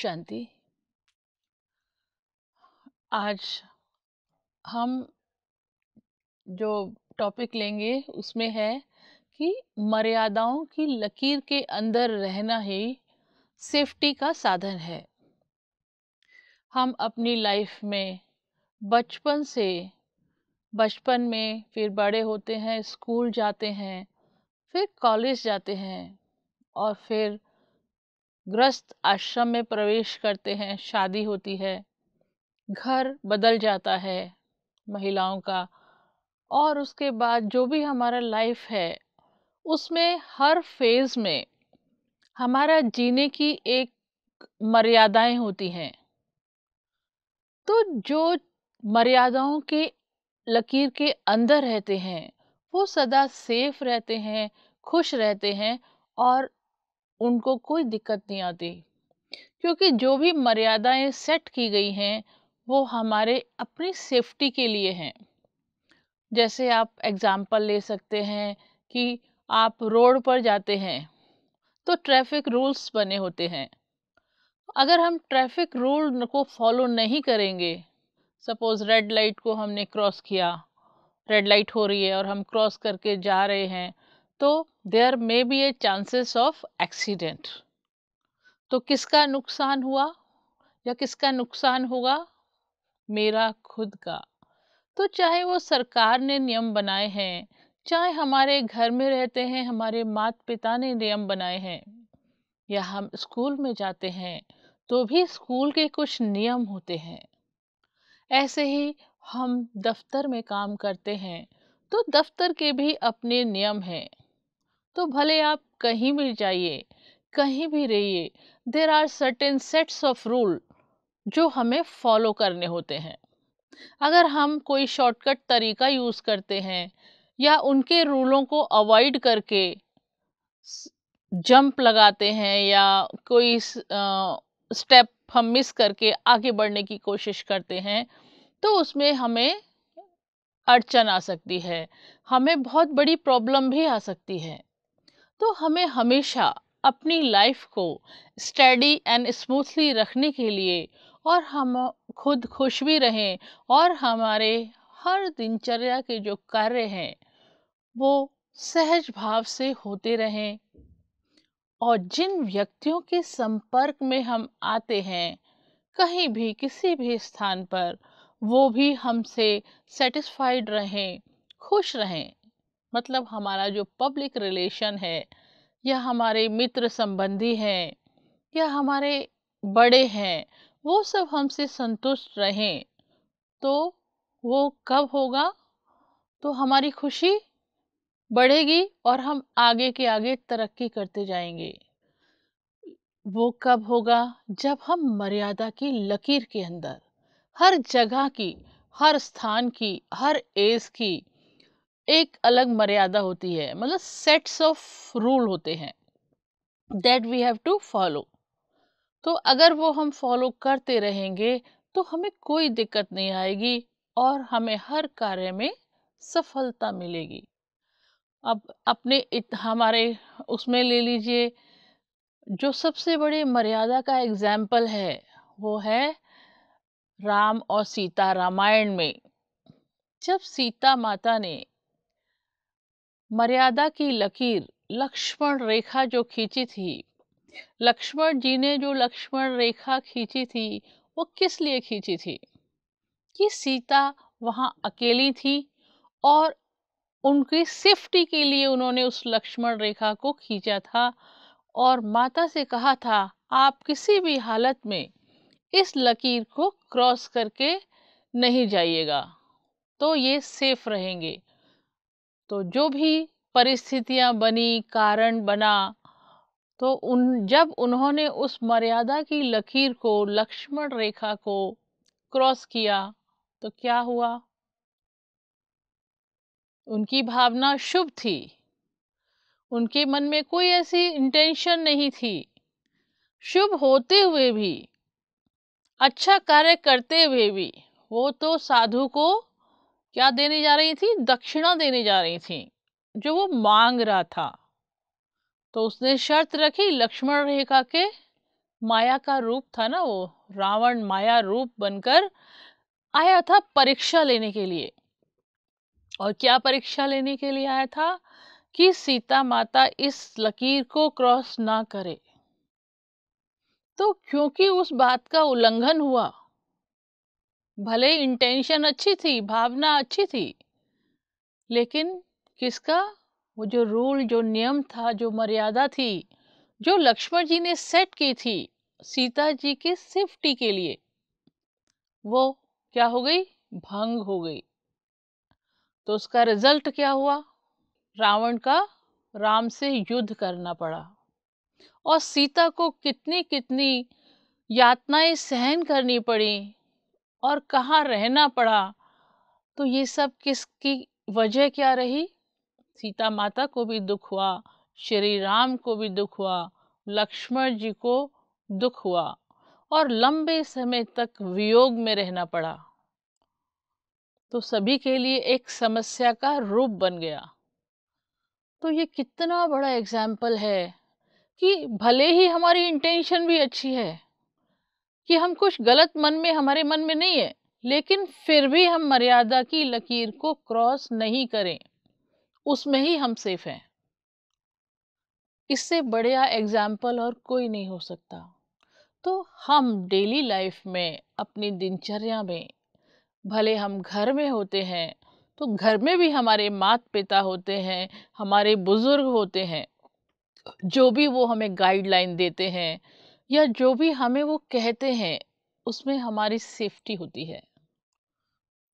शांति आज हम जो टॉपिक लेंगे उसमें है कि मर्यादाओं की लकीर के अंदर रहना ही सेफ्टी का साधन है हम अपनी लाइफ में बचपन से बचपन में फिर बड़े होते हैं स्कूल जाते हैं फिर कॉलेज जाते हैं और फिर ग्रस्त आश्रम में प्रवेश करते हैं शादी होती है घर बदल जाता है महिलाओं का और उसके बाद जो भी हमारा लाइफ है उसमें हर फेज़ में हमारा जीने की एक मर्यादाएं होती हैं तो जो मर्यादाओं के लकीर के अंदर रहते हैं वो सदा सेफ रहते हैं खुश रहते हैं और उनको कोई दिक्कत नहीं आती क्योंकि जो भी मर्यादाएं सेट की गई हैं वो हमारे अपनी सेफ्टी के लिए हैं जैसे आप एग्ज़ाम्पल ले सकते हैं कि आप रोड पर जाते हैं तो ट्रैफिक रूल्स बने होते हैं अगर हम ट्रैफिक रूल को फॉलो नहीं करेंगे सपोज़ रेड लाइट को हमने क्रॉस किया रेड लाइट हो रही है और हम क्रॉस करके जा रहे हैं तो there may be a chances of accident तो किसका नुकसान हुआ या किसका नुकसान होगा मेरा खुद का तो चाहे वो सरकार ने नियम बनाए हैं चाहे हमारे घर में रहते हैं हमारे माता पिता ने नियम बनाए हैं या हम स्कूल में जाते हैं तो भी स्कूल के कुछ नियम होते हैं ऐसे ही हम दफ्तर में काम करते हैं तो दफ्तर के भी अपने नियम हैं तो भले आप कहीं भी जाइए कहीं भी रहिए there are certain sets of rule जो हमें फॉलो करने होते हैं अगर हम कोई शॉर्टकट तरीका यूज़ करते हैं या उनके रूलों को अवॉइड करके जंप लगाते हैं या कोई स्टेप हम मिस करके आगे बढ़ने की कोशिश करते हैं तो उसमें हमें अड़चन आ सकती है हमें बहुत बड़ी प्रॉब्लम भी आ सकती है तो हमें हमेशा अपनी लाइफ को स्टडी एंड स्मूथली रखने के लिए और हम खुद खुश भी रहें और हमारे हर दिनचर्या के जो कार्य हैं वो सहज भाव से होते रहें और जिन व्यक्तियों के संपर्क में हम आते हैं कहीं भी किसी भी स्थान पर वो भी हमसे सेटिस्फाइड रहें खुश रहें मतलब हमारा जो पब्लिक रिलेशन है या हमारे मित्र संबंधी हैं या हमारे बड़े हैं वो सब हमसे संतुष्ट रहें तो वो कब होगा तो हमारी खुशी बढ़ेगी और हम आगे के आगे तरक्की करते जाएंगे वो कब होगा जब हम मर्यादा की लकीर के अंदर हर जगह की हर स्थान की हर एज की एक अलग मर्यादा होती है मतलब सेट्स ऑफ रूल होते हैं that we have to follow तो अगर वो हम फॉलो करते रहेंगे तो हमें कोई दिक्कत नहीं आएगी और हमें हर कार्य में सफलता मिलेगी अब अपने इत, हमारे उसमें ले लीजिए जो सबसे बड़े मर्यादा का एग्जाम्पल है वो है राम और सीता रामायण में जब सीता माता ने मर्यादा की लकीर लक्ष्मण रेखा जो खींची थी लक्ष्मण जी ने जो लक्ष्मण रेखा खींची थी वो किस लिए खींची थी कि सीता वहाँ अकेली थी और उनकी सेफ्टी के लिए उन्होंने उस लक्ष्मण रेखा को खींचा था और माता से कहा था आप किसी भी हालत में इस लकीर को क्रॉस करके नहीं जाइएगा तो ये सेफ रहेंगे तो जो भी परिस्थितियां बनी कारण बना तो उन जब उन्होंने उस मर्यादा की लकीर को लक्ष्मण रेखा को क्रॉस किया तो क्या हुआ उनकी भावना शुभ थी उनके मन में कोई ऐसी इंटेंशन नहीं थी शुभ होते हुए भी अच्छा कार्य करते हुए भी वो तो साधु को क्या देने जा रही थी दक्षिणा देने जा रही थी जो वो मांग रहा था तो उसने शर्त रखी लक्ष्मण रेखा के माया का रूप था ना वो रावण माया रूप बनकर आया था परीक्षा लेने के लिए और क्या परीक्षा लेने के लिए आया था कि सीता माता इस लकीर को क्रॉस ना करे तो क्योंकि उस बात का उल्लंघन हुआ भले इंटेंशन अच्छी थी भावना अच्छी थी लेकिन किसका वो जो रूल जो नियम था जो मर्यादा थी जो लक्ष्मण जी ने सेट की थी सीता जी की सेफ्टी के लिए वो क्या हो गई भंग हो गई तो उसका रिजल्ट क्या हुआ रावण का राम से युद्ध करना पड़ा और सीता को कितनी कितनी यातनाएं सहन करनी पड़ी और कहाँ रहना पड़ा तो ये सब किसकी वजह क्या रही सीता माता को भी दुख हुआ श्री राम को भी दुख हुआ लक्ष्मण जी को दुख हुआ और लंबे समय तक वियोग में रहना पड़ा तो सभी के लिए एक समस्या का रूप बन गया तो ये कितना बड़ा एग्जाम्पल है कि भले ही हमारी इंटेंशन भी अच्छी है कि हम कुछ गलत मन में हमारे मन में नहीं है लेकिन फिर भी हम मर्यादा की लकीर को क्रॉस नहीं करें उसमें ही हम सेफ हैं इससे बढ़िया एग्जाम्पल और कोई नहीं हो सकता तो हम डेली लाइफ में अपनी दिनचर्या में भले हम घर में होते हैं तो घर में भी हमारे माता पिता होते हैं हमारे बुज़ुर्ग होते हैं जो भी वो हमें गाइडलाइन देते हैं या जो भी हमें वो कहते हैं उसमें हमारी सेफ्टी होती है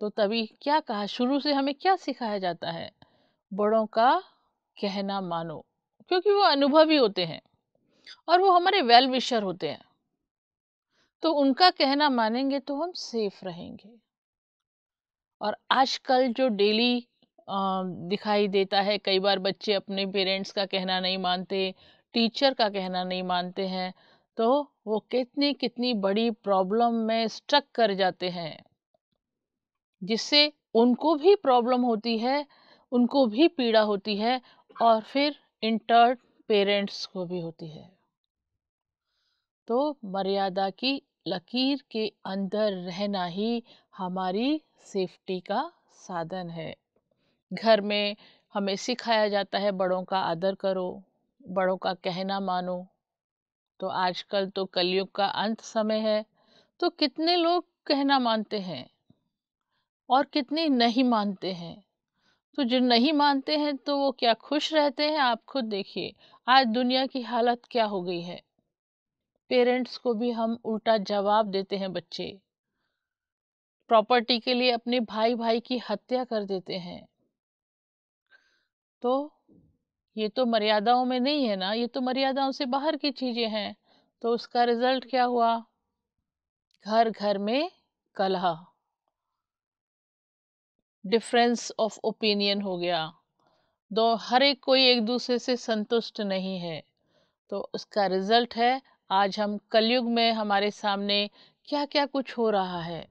तो तभी क्या कहा शुरू से हमें क्या सिखाया जाता है बड़ों का कहना मानो क्योंकि वो अनुभवी होते हैं और वो हमारे वेल विशर होते हैं तो उनका कहना मानेंगे तो हम सेफ रहेंगे और आजकल जो डेली दिखाई देता है कई बार बच्चे अपने पेरेंट्स का कहना नहीं मानते टीचर का कहना नहीं मानते हैं तो वो कितनी कितनी बड़ी प्रॉब्लम में स्ट्रक कर जाते हैं जिससे उनको भी प्रॉब्लम होती है उनको भी पीड़ा होती है और फिर इंटर पेरेंट्स को भी होती है तो मर्यादा की लकीर के अंदर रहना ही हमारी सेफ्टी का साधन है घर में हमें सिखाया जाता है बड़ों का आदर करो बड़ों का कहना मानो तो आजकल तो कलयुग का अंत समय है तो कितने लोग कहना मानते हैं और कितने नहीं मानते हैं तो जो नहीं मानते हैं तो वो क्या खुश रहते हैं आप खुद देखिए आज दुनिया की हालत क्या हो गई है पेरेंट्स को भी हम उल्टा जवाब देते हैं बच्चे प्रॉपर्टी के लिए अपने भाई भाई की हत्या कर देते हैं तो ये तो मर्यादाओं में नहीं है ना ये तो मर्यादाओं से बाहर की चीज़ें हैं तो उसका रिजल्ट क्या हुआ घर घर में कलह डिफरेंस ऑफ ओपिनियन हो गया दो हर एक कोई एक दूसरे से संतुष्ट नहीं है तो उसका रिजल्ट है आज हम कलयुग में हमारे सामने क्या क्या कुछ हो रहा है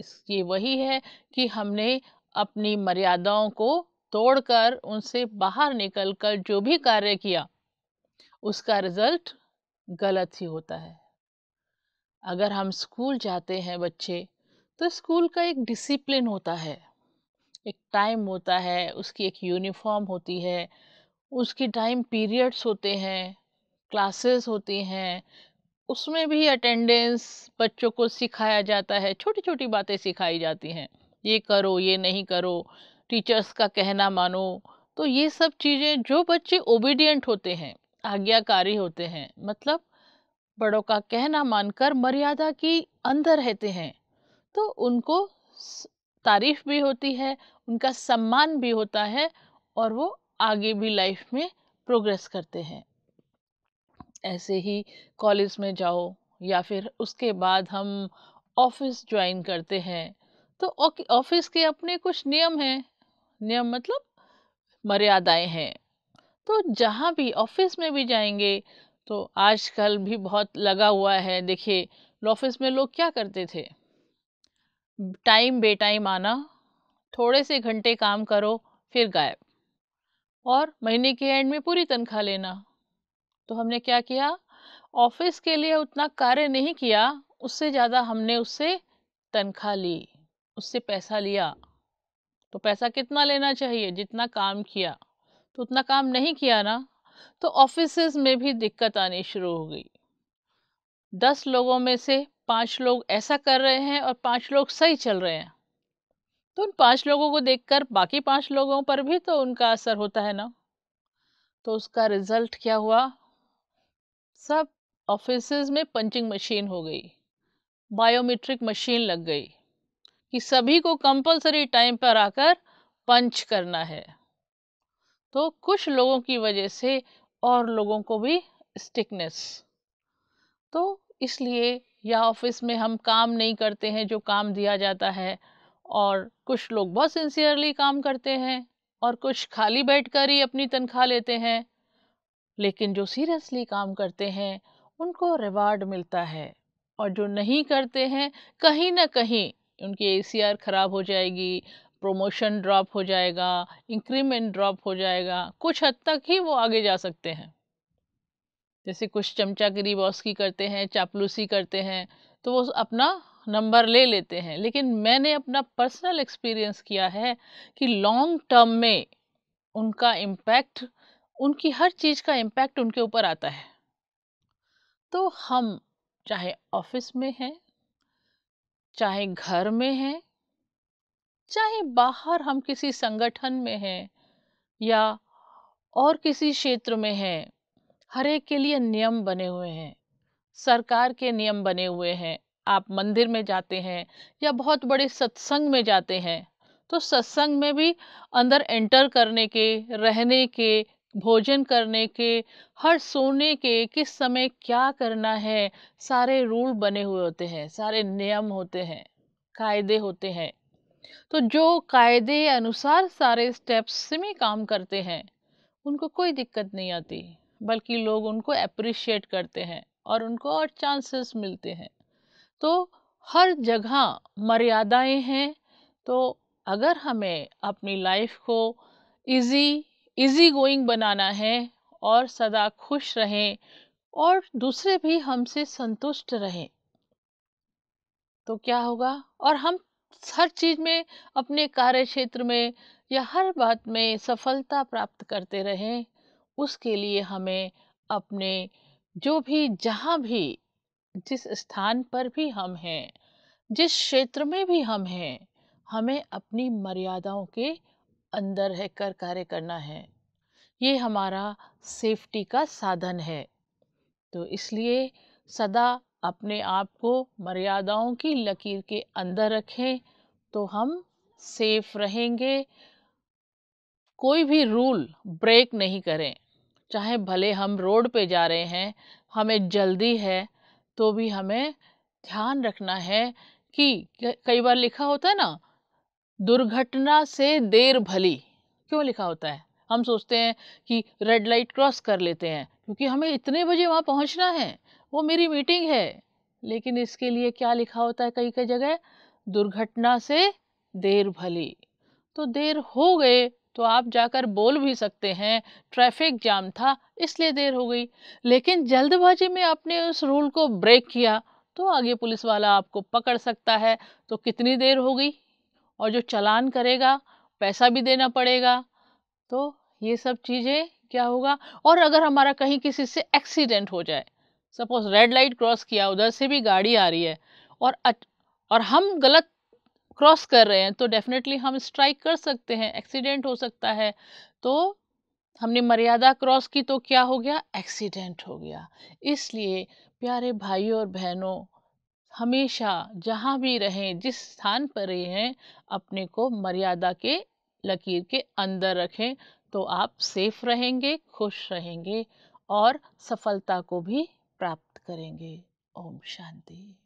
इसकी वही है कि हमने अपनी मर्यादाओं को तोड़कर उनसे बाहर निकलकर जो भी कार्य किया उसका रिजल्ट गलत ही होता है अगर हम स्कूल जाते हैं बच्चे तो स्कूल का एक डिसिप्लिन होता है एक टाइम होता है उसकी एक यूनिफॉर्म होती है उसकी टाइम पीरियड्स होते हैं क्लासेस होती हैं उसमें भी अटेंडेंस बच्चों को सिखाया जाता है छोटी छोटी बातें सिखाई जाती हैं ये करो ये नहीं करो टीचर्स का कहना मानो तो ये सब चीज़ें जो बच्चे ओबीडियंट होते हैं आज्ञाकारी होते हैं मतलब बड़ों का कहना मानकर मर्यादा की अंदर रहते हैं तो उनको तारीफ भी होती है उनका सम्मान भी होता है और वो आगे भी लाइफ में प्रोग्रेस करते हैं ऐसे ही कॉलेज में जाओ या फिर उसके बाद हम ऑफिस ज्वाइन करते हैं तो ऑफिस के अपने कुछ नियम हैं नियम मतलब मर्यादाएं हैं तो जहाँ भी ऑफिस में भी जाएंगे तो आजकल भी बहुत लगा हुआ है देखिए ऑफिस में लोग क्या करते थे टाइम बेटाइम आना थोड़े से घंटे काम करो फिर गायब और महीने के एंड में पूरी तनख्वाह लेना तो हमने क्या किया ऑफिस के लिए उतना कार्य नहीं किया उससे ज़्यादा हमने उससे तनख्वाह ली उससे पैसा लिया तो पैसा कितना लेना चाहिए जितना काम किया तो उतना काम नहीं किया ना तो ऑफिस में भी दिक्कत आनी शुरू हो गई दस लोगों में से पांच लोग ऐसा कर रहे हैं और पांच लोग सही चल रहे हैं तो उन पांच लोगों को देखकर बाकी पांच लोगों पर भी तो उनका असर होता है ना तो उसका रिजल्ट क्या हुआ सब ऑफिस में पंचिंग मशीन हो गई बायोमेट्रिक मशीन लग गई कि सभी को कंपलसरी टाइम पर आकर पंच करना है तो कुछ लोगों की वजह से और लोगों को भी स्टिकनेस तो इसलिए या ऑफिस में हम काम नहीं करते हैं जो काम दिया जाता है और कुछ लोग बहुत सिंसियरली काम करते हैं और कुछ खाली बैठकर ही अपनी तनख्वाह लेते हैं लेकिन जो सीरियसली काम करते हैं उनको रिवार्ड मिलता है और जो नहीं करते हैं कहीं ना कहीं उनकी ए ख़राब हो जाएगी प्रोमोशन ड्रॉप हो जाएगा इंक्रीमेंट ड्रॉप हो जाएगा कुछ हद तक ही वो आगे जा सकते हैं जैसे कुछ चमचागिरी बॉस की करते हैं चापलूसी करते हैं तो वो अपना नंबर ले लेते हैं लेकिन मैंने अपना पर्सनल एक्सपीरियंस किया है कि लॉन्ग टर्म में उनका इम्पैक्ट उनकी हर चीज़ का इम्पैक्ट उनके ऊपर आता है तो हम चाहे ऑफिस में हैं चाहे घर में हैं चाहे बाहर हम किसी संगठन में हैं या और किसी क्षेत्र में हैं हर एक के लिए नियम बने हुए हैं सरकार के नियम बने हुए हैं आप मंदिर में जाते हैं या बहुत बड़े सत्संग में जाते हैं तो सत्संग में भी अंदर एंटर करने के रहने के भोजन करने के हर सोने के किस समय क्या करना है सारे रूल बने हुए होते हैं सारे नियम होते हैं कायदे होते हैं तो जो कायदे अनुसार सारे स्टेप्स में काम करते हैं उनको कोई दिक्कत नहीं आती बल्कि लोग उनको अप्रिशिएट करते हैं और उनको और चांसेस मिलते हैं तो हर जगह मर्यादाएं हैं तो अगर हमें अपनी लाइफ को इजी इजी गोइंग बनाना है और सदा खुश रहें और दूसरे भी हमसे संतुष्ट रहें तो क्या होगा और हम हर चीज़ में अपने कार्य क्षेत्र में या हर बात में सफलता प्राप्त करते रहें उसके लिए हमें अपने जो भी जहाँ भी जिस स्थान पर भी हम हैं जिस क्षेत्र में भी हम हैं हमें अपनी मर्यादाओं के अंदर कर कार्य करना है ये हमारा सेफ्टी का साधन है तो इसलिए सदा अपने आप को मर्यादाओं की लकीर के अंदर रखें तो हम सेफ रहेंगे कोई भी रूल ब्रेक नहीं करें चाहे भले हम रोड पे जा रहे हैं हमें जल्दी है तो भी हमें ध्यान रखना है कि कई बार लिखा होता है ना दुर्घटना से देर भली क्यों लिखा होता है हम सोचते हैं कि रेड लाइट क्रॉस कर लेते हैं क्योंकि हमें इतने बजे वहाँ पहुँचना है वो मेरी मीटिंग है लेकिन इसके लिए क्या लिखा होता है कई कई जगह दुर्घटना से देर भली तो देर हो गए तो आप जाकर बोल भी सकते हैं ट्रैफिक जाम था इसलिए देर हो गई लेकिन जल्दबाजी में आपने उस रूल को ब्रेक किया तो आगे पुलिस वाला आपको पकड़ सकता है तो कितनी देर हो गई और जो चलान करेगा पैसा भी देना पड़ेगा तो ये सब चीज़ें क्या होगा और अगर हमारा कहीं किसी से एक्सीडेंट हो जाए सपोज रेड लाइट क्रॉस किया उधर से भी गाड़ी आ रही है और और हम गलत क्रॉस कर रहे हैं तो डेफिनेटली हम स्ट्राइक कर सकते हैं एक्सीडेंट हो सकता है तो हमने मर्यादा क्रॉस की तो क्या हो गया एक्सीडेंट हो गया इसलिए प्यारे भाइयों और बहनों हमेशा जहाँ भी रहें जिस स्थान पर रहें अपने को मर्यादा के लकीर के अंदर रखें तो आप सेफ रहेंगे खुश रहेंगे और सफलता को भी प्राप्त करेंगे ओम शांति